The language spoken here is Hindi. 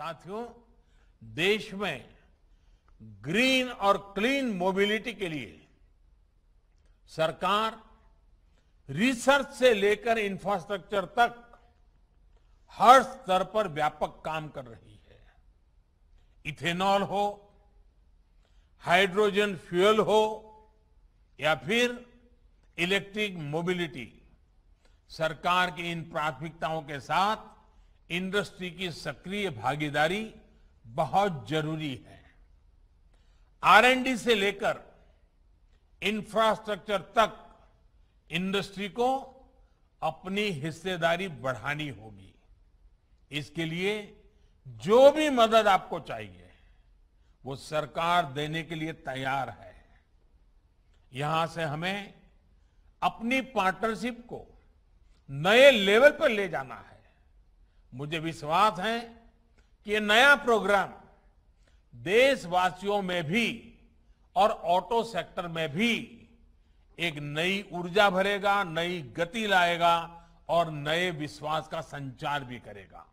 साथियों देश में ग्रीन और क्लीन मोबिलिटी के लिए सरकार रिसर्च से लेकर इंफ्रास्ट्रक्चर तक हर स्तर पर व्यापक काम कर रही है इथेनॉल हो हाइड्रोजन फ्यूल हो या फिर इलेक्ट्रिक मोबिलिटी सरकार की इन प्राथमिकताओं के साथ इंडस्ट्री की सक्रिय भागीदारी बहुत जरूरी है आरएनडी से लेकर इंफ्रास्ट्रक्चर तक इंडस्ट्री को अपनी हिस्सेदारी बढ़ानी होगी इसके लिए जो भी मदद आपको चाहिए वो सरकार देने के लिए तैयार है यहां से हमें अपनी पार्टनरशिप को नए लेवल पर ले जाना है मुझे विश्वास है कि यह नया प्रोग्राम देशवासियों में भी और ऑटो सेक्टर में भी एक नई ऊर्जा भरेगा नई गति लाएगा और नए विश्वास का संचार भी करेगा